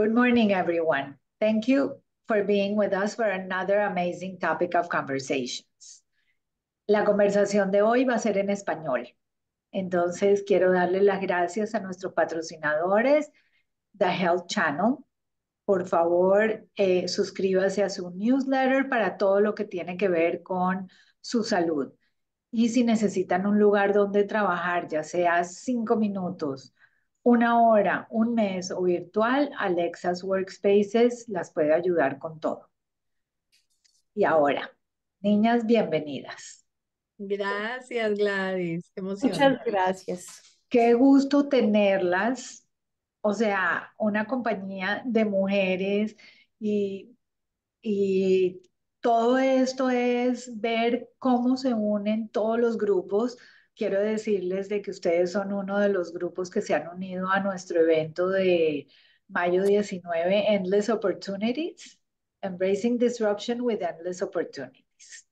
Good morning, everyone. Thank you for being with us for another amazing topic of conversations. La conversación de hoy va a ser en español. Entonces, quiero darle las gracias a nuestros patrocinadores, The Health Channel. Por favor, eh, suscríbase a su newsletter para todo lo que tiene que ver con su salud. Y si necesitan un lugar donde trabajar, ya sea cinco minutos, una hora, un mes o virtual, Alexa's Workspaces las puede ayudar con todo. Y ahora, niñas, bienvenidas. Gracias, Gladys. Muchas gracias. Qué gusto tenerlas. O sea, una compañía de mujeres y, y todo esto es ver cómo se unen todos los grupos quiero decirles de que ustedes son uno de los grupos que se han unido a nuestro evento de mayo 19, Endless Opportunities, Embracing Disruption with Endless Opportunities.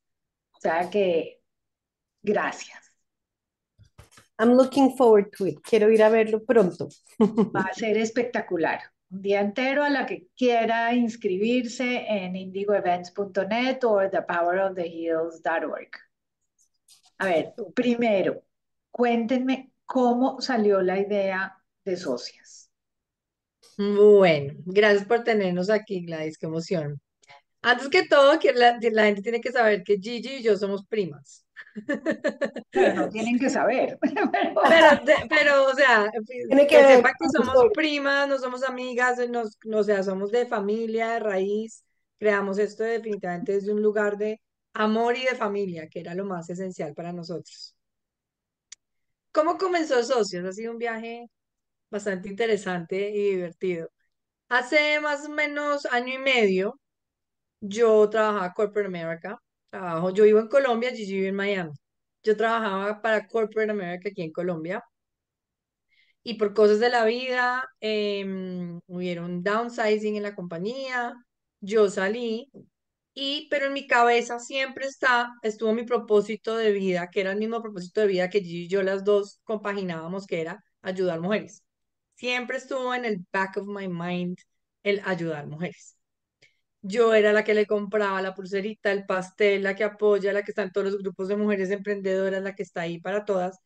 O sea que, gracias. I'm looking forward to it. Quiero ir a verlo pronto. Va a ser espectacular. Un día entero a la que quiera inscribirse en indigoevents.net o thepowerofthehills.org. A ver, primero, cuéntenme cómo salió la idea de socias. Bueno, gracias por tenernos aquí, Gladys, qué emoción. Antes que todo, que la, gente tiene que saber que Gigi y yo somos primas. Pero no tienen que saber. Pero, o sea, que, sepan que somos primas, no somos amigas, no, o sea, somos de familia, de raíz, creamos esto definitivamente desde un lugar de, amor y de familia, que era lo más esencial para nosotros. ¿Cómo comenzó Socios? Ha sido un viaje bastante interesante y divertido. Hace más o menos año y medio yo trabajaba Corporate America. Trabajo, yo vivo en Colombia, Gigi vive en Miami. Yo trabajaba para Corporate America aquí en Colombia. y por cosas de la vida eh, hubieron downsizing en la compañía, yo salí pero en mi cabeza siempre está, estuvo mi propósito de vida, que era el mismo propósito de vida que yo las dos compaginábamos, que era ayudar mujeres. Siempre estuvo en el back of my mind el ayudar mujeres. Yo era la que le compraba la pulserita, el pastel, la que apoya, la que está en todos los grupos de mujeres emprendedoras, la que está ahí para todas.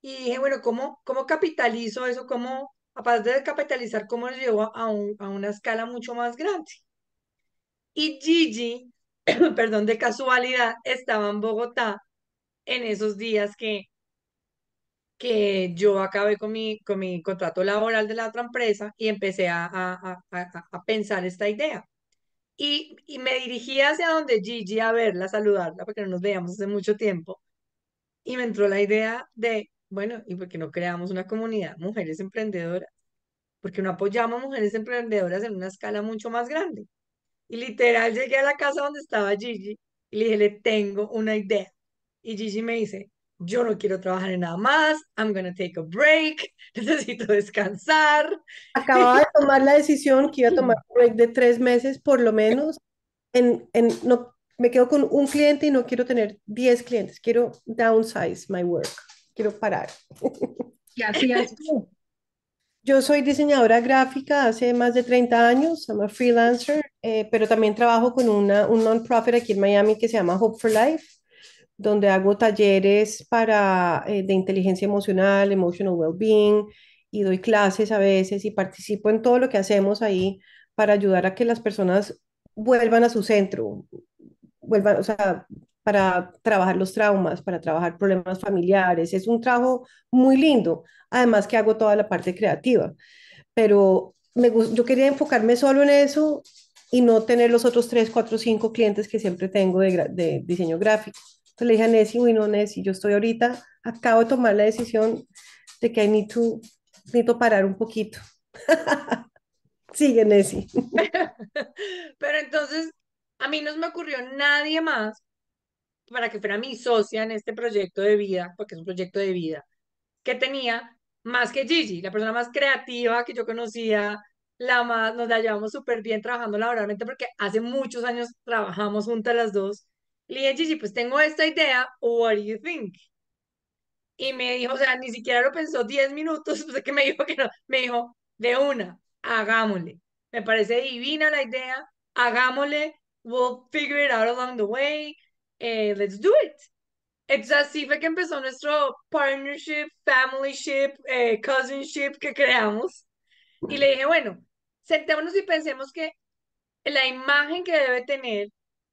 Y dije, bueno, ¿cómo, cómo capitalizo eso? ¿Cómo, aparte de capitalizar, cómo lo llevo a, a una escala mucho más grande? y Gigi, perdón, de casualidad, estaba en Bogotá en esos días que, que yo acabé con mi, con mi contrato laboral de la otra empresa y empecé a, a, pensar esta idea. Y, me dirigí hacia donde Gigi a verla, a saludarla, porque no nos veíamos hace mucho tiempo. Y me entró la idea de, bueno, ¿y por qué no creamos una comunidad mujeres emprendedoras? Porque no apoyamos mujeres emprendedoras en una escala mucho más grande. Y literal llegué a la casa donde estaba Gigi y le dije, le tengo una idea. Y Gigi me dice, yo no quiero trabajar en nada más, I'm to take a break, necesito descansar. Acababa de tomar la decisión que iba a tomar un break de tres meses por lo menos. En, en, no, me quedo con un cliente y no quiero tener diez clientes, quiero downsize my work, quiero parar. Y así es. Yo soy diseñadora gráfica hace más de 30 años, soy freelancer, eh, pero también trabajo con una, un non-profit aquí en Miami que se llama Hope for Life, donde hago talleres para, eh, de inteligencia emocional, emotional well-being, y doy clases a veces y participo en todo lo que hacemos ahí para ayudar a que las personas vuelvan a su centro, vuelvan, o sea, para trabajar los traumas, para trabajar problemas familiares. Es un trabajo muy lindo, además que hago toda la parte creativa, pero me, yo quería enfocarme solo en eso y no tener los otros 3, 4, 5 clientes que siempre tengo de, de diseño gráfico. Entonces le dije a Nessie, uy, no, Nessie, yo estoy ahorita, acabo de tomar la decisión de que I need necesito parar un poquito. Sigue, Nessie. Pero entonces, a mí no me ocurrió nadie más para que fuera mi socia en este proyecto de vida, porque es un proyecto de vida, que tenía más que Gigi, la persona más creativa que yo conocía, la más, nos la llevamos súper bien trabajando laboralmente porque hace muchos años trabajamos juntas las dos. Le dije, Gigi, pues tengo esta idea, what do you think? Y me dijo, o sea, ni siquiera lo pensó 10 minutos, que me dijo que no, me dijo, de una, hagámosle. Me parece divina la idea, hagámosle, we'll figure it out along the way, eh, let's do it. Entonces así fue que empezó nuestro partnership, ship eh, cousinship que creamos y le dije, bueno, sentémonos y pensemos que la imagen que debe tener,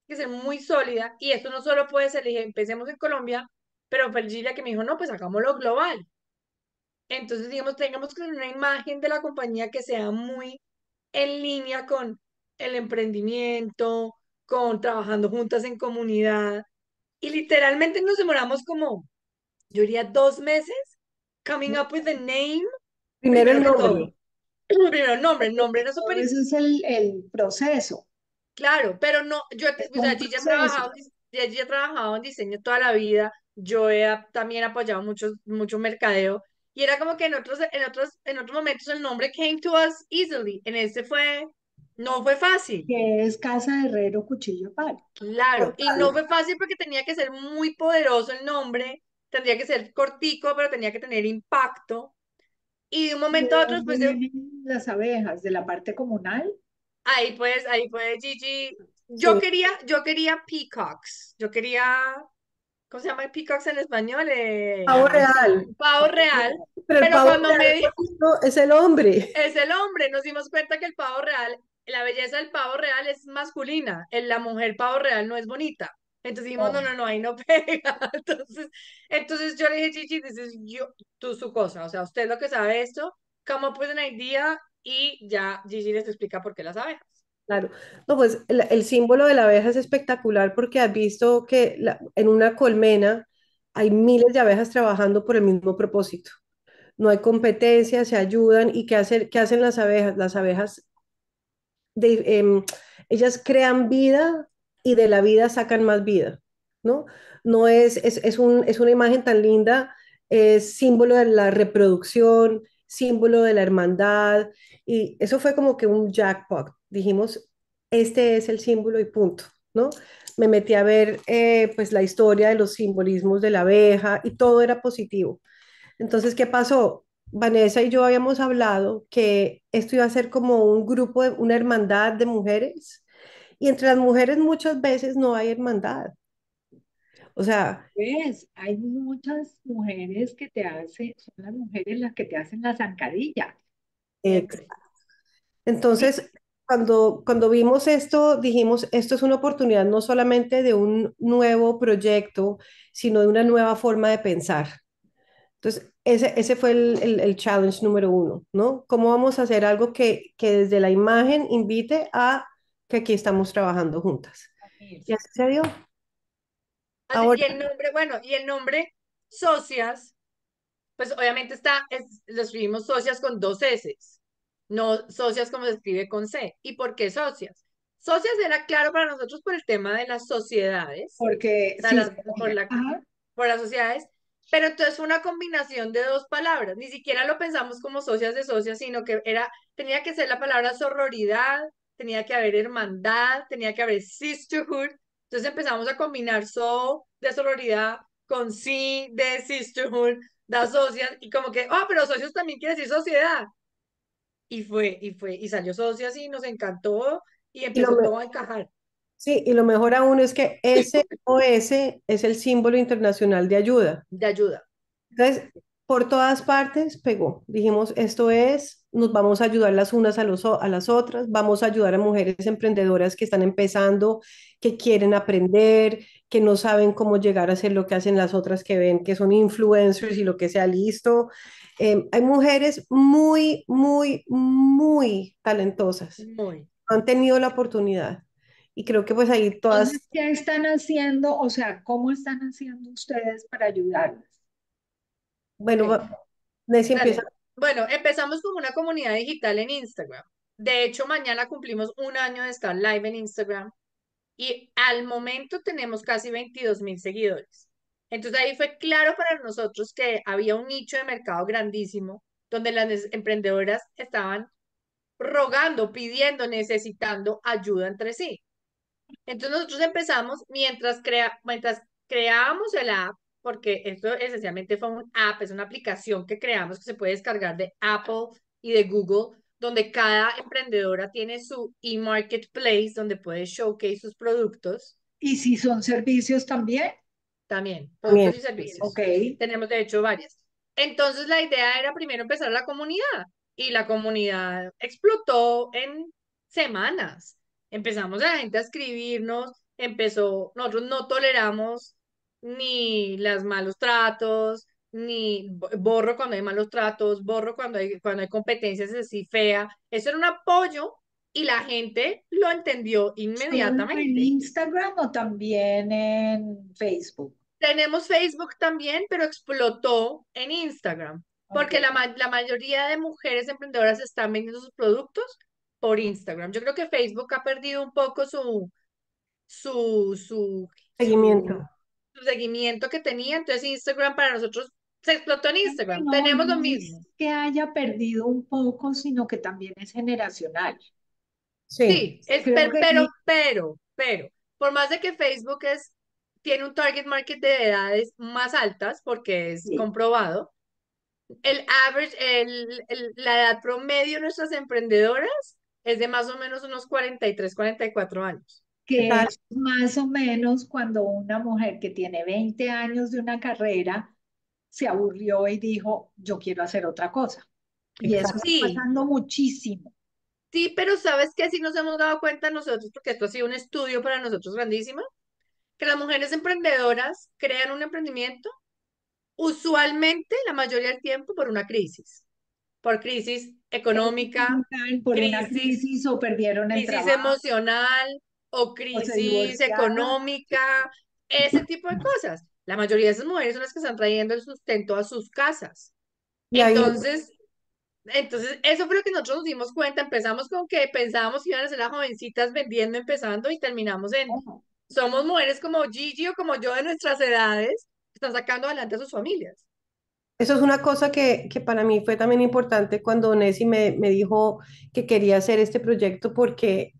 que ser muy sólida, y esto no solo puede ser, le dije, empecemos en Colombia, pero fue que me dijo, no, pues hagámoslo global. Entonces, digamos, tengamos que tener una imagen de la compañía que sea muy en línea con el emprendimiento, con trabajando juntas en comunidad. Y literalmente nos demoramos como, yo diría, dos meses coming up with the name. Primero el nombre el nombre, el nombre no Ese es el, el, proceso. Claro, pero no, yo, o sea, ya, he trabajado, en diseño toda la vida, yo he también apoyado mucho, mucho mercadeo, y era como que en otros, en, otros, en otros momentos el nombre came to us easily, en este fue, no fue fácil. Que es Casa Herrero Cuchillo Palo. Claro, y no fue fácil porque tenía que ser muy poderoso el nombre, tendría que ser cortico, pero tenía que tener impacto, y de un momento a otro, pues... De... Las abejas de la parte comunal. Ahí pues, ahí pues, Gigi. Yo quería, yo quería peacocks. Yo quería, ¿cómo se llama el peacocks en español? Eh, pavo real. Pavo real. Pero, cuando me dijo, es el hombre. Es el hombre. Nos dimos cuenta que el pavo real, la belleza del pavo real es masculina. La mujer pavo real no es bonita. Entonces dijimos, no, oh. no, no, ahí no pega. Entonces, entonces yo le dije, Chichi, dices yo tú su cosa. O sea, usted lo que sabe esto, cómo pueden una día idea y ya Gigi les explica por qué las abejas. Claro, no, pues el, símbolo de la abeja es espectacular porque has visto que en una colmena hay miles de abejas trabajando por el mismo propósito. No hay competencia, se ayudan. ¿Y qué, hacer, qué hacen las abejas? Las abejas, em, ellas crean vida y de la vida sacan más vida, ¿no? No es, es, es, un, es una imagen tan linda, es símbolo de la reproducción, símbolo de la hermandad, y eso fue como que un jackpot. Dijimos, este es el símbolo y punto, ¿no? Me metí a ver eh, pues la historia de los simbolismos de la abeja y todo era positivo. Entonces, ¿qué pasó? Vanessa y yo habíamos hablado que esto iba a ser como un grupo, de, una hermandad de mujeres y entre las mujeres muchas veces no hay hermandad. O sea, pues, hay muchas mujeres que te hacen, son las mujeres las que te hacen la zancadilla. Exacto. Entonces, cuando, cuando vimos esto, dijimos, esto es una oportunidad no solamente de un nuevo proyecto, sino de una nueva forma de pensar. Entonces, ese, ese fue el, challenge número uno, ¿no? ¿Cómo vamos a hacer algo que desde la imagen invite a que aquí estamos trabajando juntas. ¿Ya se dio. Ah, y el nombre, bueno, y el nombre socias, pues obviamente está, lo escribimos socias con dos S, no socias como se escribe con C. ¿Y por qué socias? Socias era claro para nosotros por el tema de las sociedades. Porque. por, las sociedades. Pero entonces fue una combinación de dos palabras. Ni siquiera lo pensamos como socias de socias, sino que era, tenía que ser la palabra sororidad, tenía que haber hermandad, tenía que haber sisterhood. Entonces empezamos a combinar so de sororidad con sí de sisterhood, da socias, y como que, oh, pero socios también quiere decir sociedad. Y fue, y fue, y salió socias y nos encantó y empezó todo a encajar. Sí, y lo mejor aún es que SOS es el símbolo internacional de ayuda. De ayuda. Entonces, por todas partes pegó. Dijimos, esto es nos vamos a ayudar las unas a, las otras, vamos a ayudar a mujeres emprendedoras que están empezando, que quieren aprender, que no saben cómo llegar a hacer lo que hacen las otras que ven que son influencers y lo que sea listo. Em, hay mujeres muy, muy, muy talentosas. Muy. Han tenido la oportunidad. Y creo que pues ahí todas... ¿Qué están haciendo? O sea, ¿cómo están haciendo ustedes para ayudarlas? Bueno, em, Nessie empieza bueno, empezamos como una comunidad digital en Instagram. De hecho, mañana cumplimos un año de estar live en Instagram y al momento tenemos casi 22 mil seguidores. Entonces ahí fue claro para nosotros que había un nicho de mercado grandísimo donde las emprendedoras estaban rogando, pidiendo, necesitando ayuda entre sí. Entonces nosotros empezamos, mientras, creábamos el app, porque esto esencialmente fue un app, es una aplicación que creamos que se puede descargar de Apple y de Google, donde cada emprendedora tiene su e-marketplace, donde puede showcase sus productos. ¿Y si son servicios también? También, productos y servicios. okay Tenemos de hecho varias. Entonces la idea era primero empezar la comunidad y la comunidad explotó en semanas. Empezamos a la gente a escribirnos, empezó, nosotros no toleramos ni los malos tratos, ni borro cuando hay malos tratos, borro cuando hay, cuando hay competencias así fea. Eso era un apoyo y la gente lo entendió inmediatamente. En Instagram o también en Facebook. Tenemos Facebook también, pero explotó en Instagram, porque la, la mayoría de mujeres emprendedoras están vendiendo sus productos por Instagram. Yo creo que Facebook ha perdido un poco su, su, su seguimiento seguimiento que tenía, entonces Instagram para nosotros se explotó en Instagram, tenemos lo mismo. que haya perdido un poco, sino que también es generacional. Sí, pero, pero, pero, por más de que Facebook es, tiene un target market de edades más altas, porque es comprobado, el average, el, la edad promedio de nuestras emprendedoras es de más o menos unos 43, 44 años que más o menos cuando una mujer que tiene 20 años de una carrera se aburrió y dijo, yo quiero hacer otra cosa. Y eso está pasando muchísimo. Sí, pero sabes que si nos hemos dado cuenta nosotros, porque esto ha sido un estudio para nosotros grandísimo, que las mujeres emprendedoras crean un emprendimiento usualmente la mayoría del tiempo por una crisis, por crisis económica, por crisis, una crisis o perdieron el crisis emocional, o crisis económica, ese tipo de cosas. La mayoría de esas mujeres son las que están trayendo el sustento a sus casas. Y entonces, entonces, eso fue lo que nosotros nos dimos cuenta. Empezamos con que pensábamos que iban a ser las jovencitas vendiendo, empezando y terminamos en... Somos mujeres como Gigi o como yo de nuestras edades, que están sacando adelante a sus familias. Eso es una cosa que, que, para mí fue también importante cuando Nessie me, me dijo que quería hacer este proyecto porque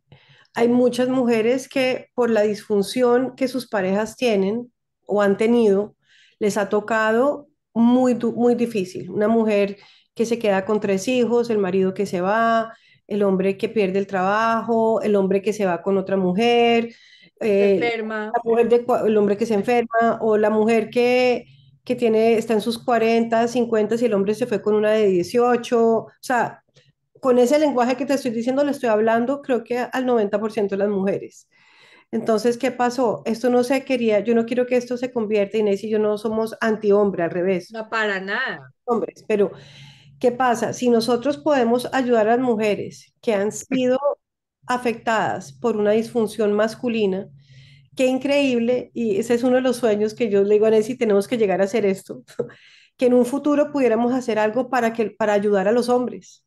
hay muchas mujeres que por la disfunción que sus parejas tienen o han tenido, les ha tocado muy, muy difícil. Una mujer que se queda con tres hijos, el marido que se va, el hombre que pierde el trabajo, el hombre que se va con otra mujer, eh, La mujer el hombre que se enferma o la mujer que, que tiene, está en sus 40, 50 y el hombre se fue con una de 18. O sea, con ese lenguaje que te estoy diciendo, le estoy hablando creo que al 90% de las mujeres. Entonces, ¿qué pasó? Esto no se quería, yo no quiero que esto se convierta, Inés y yo no somos antihombres al revés. No, para nada. Hombres, pero ¿qué pasa? Si nosotros podemos ayudar a las mujeres que han sido afectadas por una disfunción masculina, qué increíble, y ese es uno de los sueños que yo le digo a y tenemos que llegar a hacer esto, que en un futuro pudiéramos hacer algo para, que, para ayudar a los hombres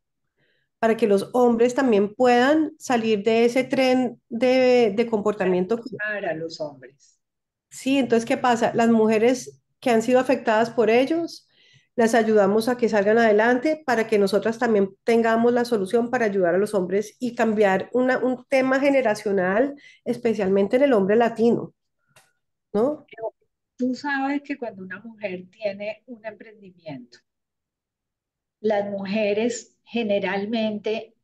para que los hombres también puedan salir de ese tren de, de comportamiento. Para los hombres. Sí, entonces, ¿qué pasa? Las mujeres que han sido afectadas por ellos, las ayudamos a que salgan adelante para que nosotras también tengamos la solución para ayudar a los hombres y cambiar una, un tema generacional, especialmente en el hombre latino, ¿no? Tú sabes que cuando una mujer tiene un emprendimiento, las mujeres generalmente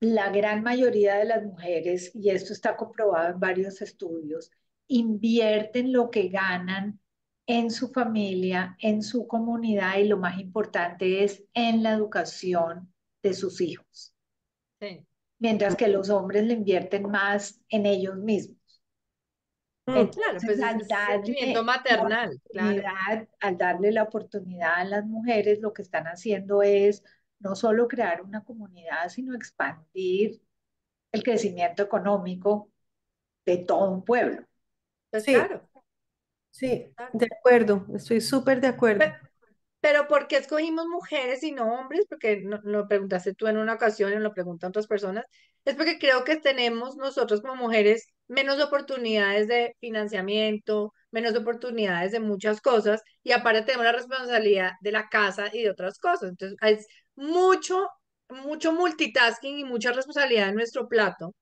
la gran mayoría de las mujeres, y esto está comprobado en varios estudios, invierten lo que ganan en su familia, en su comunidad y lo más importante es en la educación de sus hijos. Mientras que los hombres le invierten más en ellos mismos. Mm, claro, pues al darle maternal. Al darle la oportunidad a las mujeres, lo que están haciendo es no solo crear una comunidad, sino expandir el crecimiento económico de todo un pueblo. Pues sí, claro. Sí, de acuerdo, estoy súper de acuerdo. Pero, ¿por qué escogimos mujeres y no hombres? Porque lo preguntaste tú en una ocasión y lo preguntan otras personas. Es porque creo que tenemos nosotros como mujeres menos oportunidades de financiamiento, menos oportunidades de muchas cosas y aparte tenemos la responsabilidad de la casa y de otras cosas. Entonces, es mucho, mucho multitasking y mucha responsabilidad en nuestro plato,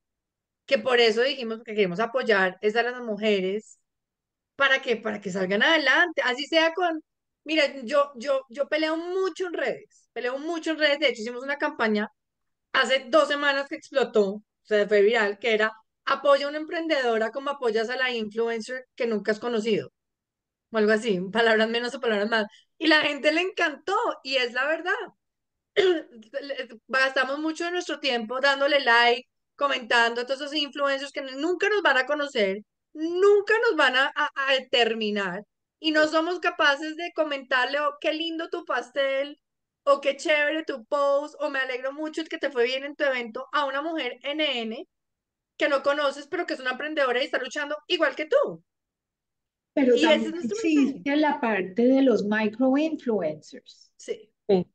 que por eso dijimos que queremos apoyar es a las mujeres para que, para que salgan adelante, así sea con, mira, yo, yo, yo peleo mucho en redes, peleo mucho en redes, de hecho hicimos una campaña hace dos semanas que explotó, se fue viral, que era apoya a una emprendedora como apoyas a la influencer que nunca has conocido. O algo así, palabras menos o palabras más. Y la gente le encantó y es la verdad. gastamos mucho de nuestro tiempo dándole like, comentando a todos esos influencers que nunca nos van a conocer, nunca nos van a, a, y no somos capaces de comentarle, o oh, qué lindo tu pastel, o qué chévere tu post, o me alegro mucho que te fue bien en tu evento, a una mujer NN que no conoces, pero que es una emprendedora y está luchando igual que tú. Pero también existe la parte de los micro influencers. Sí. sí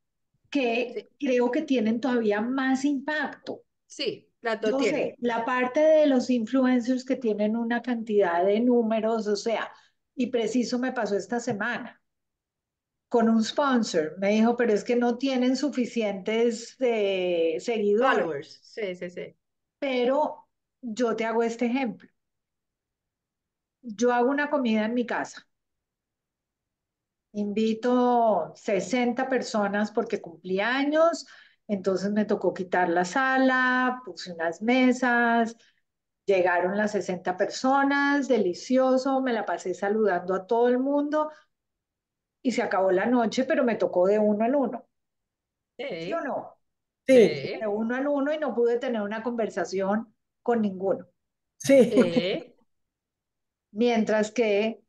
que creo que tienen todavía más impacto. Sí, la, sé, la parte de los influencers que tienen una cantidad de números, o sea, y preciso me pasó esta semana con un sponsor. Me dijo, pero es que no tienen suficientes eh, seguidores. Followers, sí, sí, sí. Pero yo te hago este ejemplo. Yo hago una comida en mi casa invito 60 personas porque cumplí años, entonces me tocó quitar la sala, puse unas mesas, llegaron las 60 personas, delicioso, me la pasé saludando a todo el mundo y se acabó la noche, pero me tocó de uno al uno. ¿Sí, o no? Sí. De uno al uno y no pude tener una conversación con ninguno. Sí. sí. Mientras que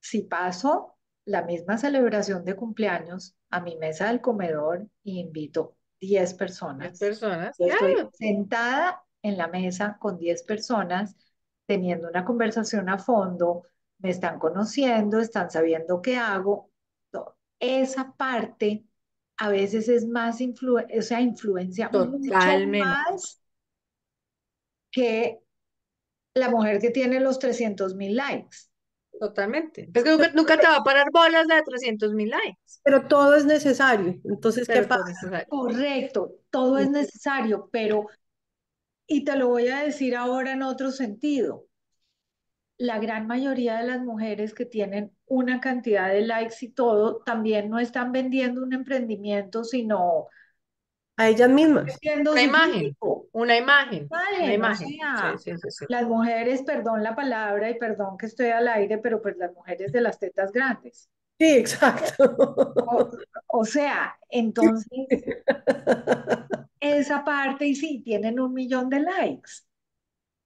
si paso la misma celebración de cumpleaños, a mi mesa del comedor y invito 10 personas. 10 personas. sentada en la mesa con 10 personas, teniendo una conversación a fondo, me están conociendo, están sabiendo qué hago. Esa parte a veces es más o sea, influencia mucho más que la mujer que tiene los 300 mil likes. Totalmente. Es pues nunca, nunca, te va a parar bolas de 300 mil likes. Pero todo es necesario. Entonces, ¿qué pasa? Correcto, todo es necesario, pero, y te lo voy a decir ahora en otro sentido, la gran mayoría de las mujeres que tienen una cantidad de likes y todo, también no están vendiendo un emprendimiento, sino a ellas mismas. Una imagen, una imagen, una imagen. las mujeres, perdón la palabra y perdón que estoy al aire, pero pues las mujeres de las tetas grandes. Sí, exacto. O, sea, entonces, esa parte y sí, tienen un millón de likes.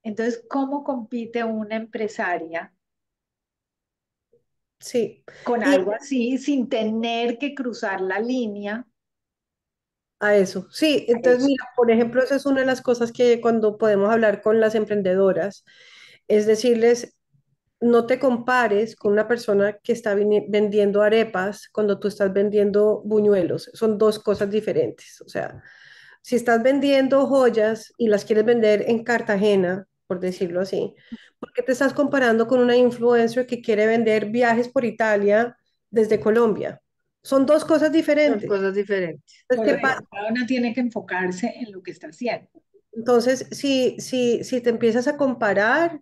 Entonces, ¿cómo compite una empresaria? Sí. Con algo así, sin tener que cruzar la línea a eso. Sí, entonces mira, por ejemplo, esa es una de las cosas que cuando podemos hablar con las emprendedoras, es decirles, no te compares con una persona que está vendiendo arepas cuando tú estás vendiendo buñuelos. Son dos cosas diferentes. O sea, si estás vendiendo joyas y las quieres vender en Cartagena, por decirlo así, ¿por qué te estás comparando con una influencer que quiere vender viajes por Italia desde Colombia? Son dos cosas diferentes. Dos cosas diferentes. Entonces, tiene que enfocarse en lo que está haciendo. Entonces, si, si, si te empiezas a comparar,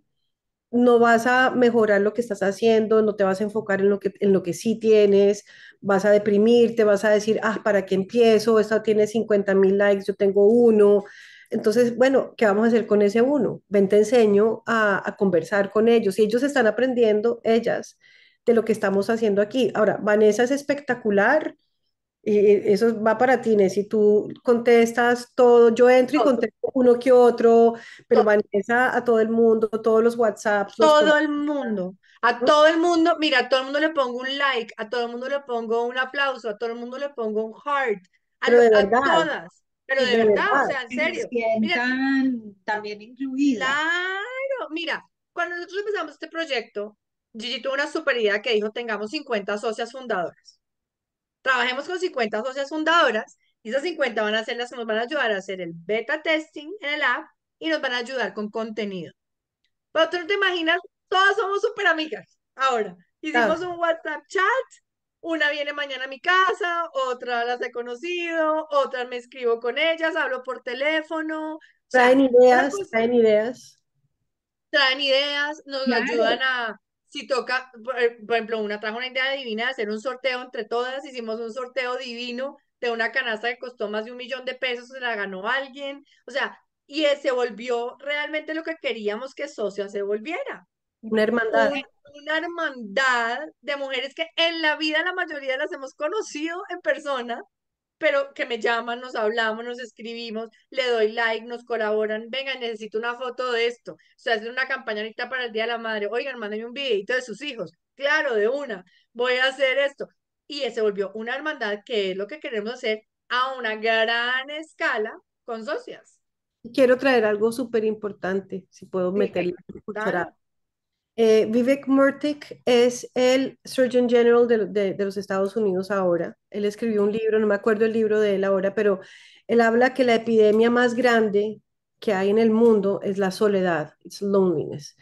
no vas a mejorar lo que estás haciendo, no te vas a enfocar en lo que, en lo que sí tienes, vas a deprimirte, vas a decir, ah, ¿para qué empiezo? esto tiene 50 mil likes, yo tengo uno. Entonces, bueno, ¿qué vamos a hacer con ese uno? Ven, te enseño a, conversar con ellos. Y ellos están aprendiendo, ellas, de lo que estamos haciendo aquí. Ahora, Vanessa es espectacular. Y eh, eh, eso va para ti, Nessi, si tú contestas todo, yo entro y contesto uno que otro, pero Vanessa a todo el mundo, todos los WhatsApps. Todo el mundo, a todo el mundo, mira, a todo el mundo le pongo un like, a todo el mundo le pongo un aplauso, a todo el mundo le pongo un heart, a, pero verdad, todas, pero de, verdad, o sea, en serio. Mira, también incluida. Claro, mira, cuando nosotros empezamos este proyecto, Gigi tuvo una super idea que dijo, tengamos 50 socias fundadoras. Trabajemos con 50 socias fundadoras y esas 50 van a ser las que nos van a ayudar a hacer el beta testing en el app y nos van a ayudar con contenido. Pero tú no te imaginas, todas somos super amigas. Ahora, hicimos un WhatsApp chat, una viene mañana a mi casa, otra las he conocido, otra me escribo con ellas, hablo por teléfono. Traen ideas, traen ideas. Traen ideas, nos ayudan a, si toca, eh, por, ejemplo, una trajo una idea divina de hacer un sorteo entre todas, hicimos un sorteo divino de una canasta que costó más de un millón de pesos, se la ganó alguien, o sea, y eh, se volvió realmente lo que queríamos que Socia se volviera. Una hermandad. una, hermandad de mujeres que en la vida la mayoría las hemos conocido en persona, pero que me llaman, nos hablamos, nos escribimos, le doy like, nos colaboran, venga, necesito una foto de esto, o sea, hacer una campaña ahorita para el Día de la Madre, oigan, mándenme un videito de sus hijos, claro, de una, voy a hacer esto. Y se volvió una hermandad que es lo que queremos hacer a una gran escala con socias. Quiero traer algo súper importante, si puedo meterle. Eh, Vivek Murtik es el Surgeon General de, los Estados Unidos ahora. Él escribió un libro, no me acuerdo el libro de él ahora, pero él habla que la epidemia más grande que hay en el mundo es la soledad, it's loneliness.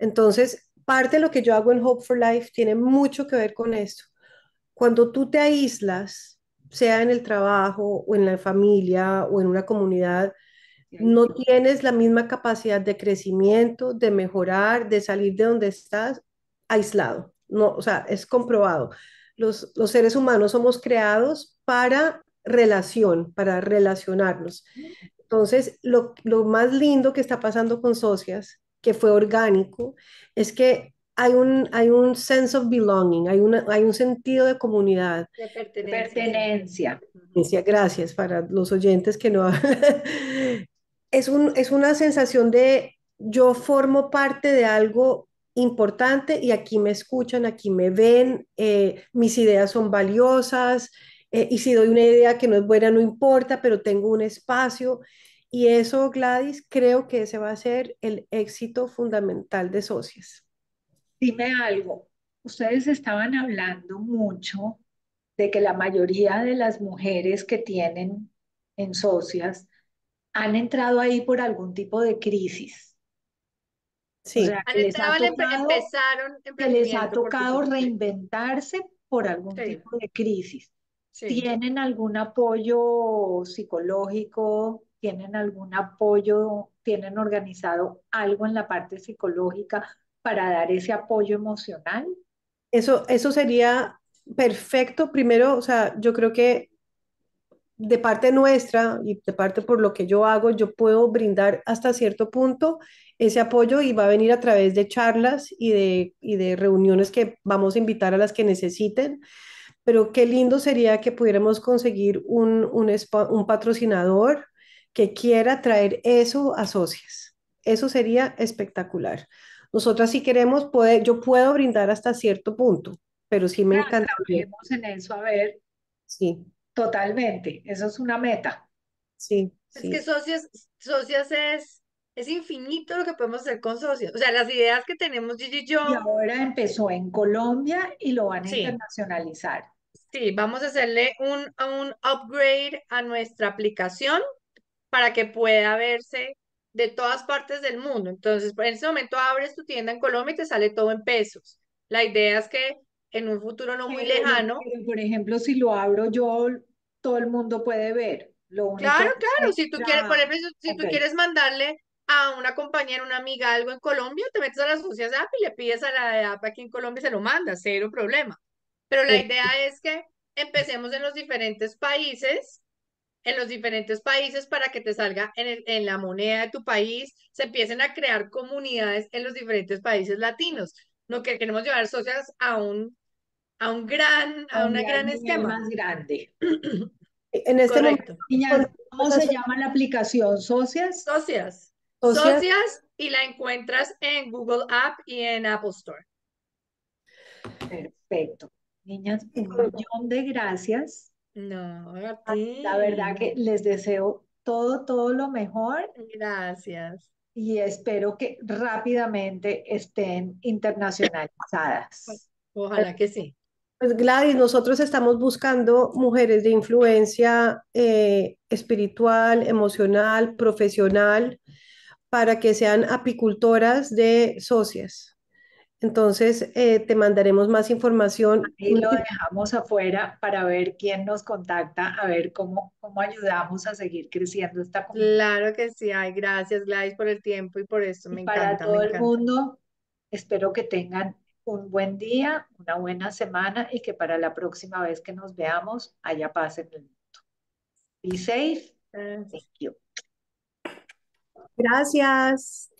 Entonces, parte de lo que yo hago en Hope for Life tiene mucho que ver con esto. Cuando tú te aíslas, sea en el trabajo o en la familia o en una comunidad, no tienes la misma capacidad de crecimiento, de mejorar, de salir de donde estás aislado. No, o sea, es comprobado. Los, los seres humanos somos creados para relación, para relacionarnos. Entonces, lo, más lindo que está pasando con socias, que fue orgánico, es que hay un, hay un sense of belonging, hay, una, hay un sentido de comunidad. De pertenencia. pertenencia. Gracias para los oyentes que no, es, un, es una sensación de yo formo parte de algo importante y aquí me escuchan, aquí me ven, eh, mis ideas son valiosas eh, y si doy una idea que no es buena no importa, pero tengo un espacio y eso, Gladys, creo que ese va a ser el éxito fundamental de Socias. Dime algo, ustedes estaban hablando mucho de que la mayoría de las mujeres que tienen en Socias han entrado ahí por algún tipo de crisis. Sí, les entrado, empezaron que les ha tocado reinventarse por algún tipo de crisis. ¿Tienen algún apoyo psicológico? ¿Tienen algún apoyo? ¿Tienen organizado algo en la parte psicológica para dar ese apoyo emocional? Eso, eso sería perfecto. Primero, o sea, yo creo que de parte nuestra y de parte por lo que yo hago, yo puedo brindar hasta cierto punto ese apoyo y va a venir a través de charlas y de, de reuniones que vamos a invitar a las que necesiten. Pero qué lindo sería que pudiéramos conseguir un, un, patrocinador que quiera traer eso a socias. Eso sería espectacular. Nosotras si queremos, poder, yo puedo brindar hasta cierto punto, pero sí me encantaría. en eso, a ver. Sí, Totalmente, eso es una meta. Sí. Es que socios, socias es, es infinito lo que podemos hacer con socios. O sea, las ideas que tenemos Gigi y yo. Y ahora empezó en Colombia y lo van a internacionalizar. Sí, vamos a hacerle un, un upgrade a nuestra aplicación para que pueda verse de todas partes del mundo. Entonces, en ese momento abres tu tienda en Colombia y te sale todo en pesos. La idea es que en un futuro no muy lejano. por ejemplo, si lo abro yo, todo el mundo puede ver. Lo claro, claro, si tú quieres, por ejemplo, si, tú quieres mandarle a una compañera, una amiga, algo en Colombia, te metes a las socias de app y le pides a la de app aquí en Colombia y se lo manda, cero problema. Pero la idea es que empecemos en los diferentes países, en los diferentes países para que te salga en, el, en la moneda de tu país, se empiecen a crear comunidades en los diferentes países latinos. No que queremos llevar socias a un a un gran, a, una gran, esquema. Más grande. en este momento. ¿Cómo se llama la aplicación? ¿Socias? Socias. Socias. y la encuentras en Google App y en Apple Store. Perfecto. Niñas, un millón de gracias. No, ah, La verdad que les deseo todo, todo lo mejor. Gracias. Y espero que rápidamente estén internacionalizadas. Pues, ojalá que sí. Pues Gladys, nosotros estamos buscando mujeres de influencia eh, espiritual, emocional, profesional, para que sean apicultoras de socias. Entonces, eh, te mandaremos más información. Y lo dejamos afuera para ver quién nos contacta, a ver cómo, cómo ayudamos a seguir creciendo esta comunidad. Claro que sí, hay gracias Gladys por el tiempo y por esto, me encanta. Para todo el mundo, espero que tengan un buen día, una buena semana y que para la próxima vez que nos veamos haya paz en el mundo. Be safe. Thank you. Gracias.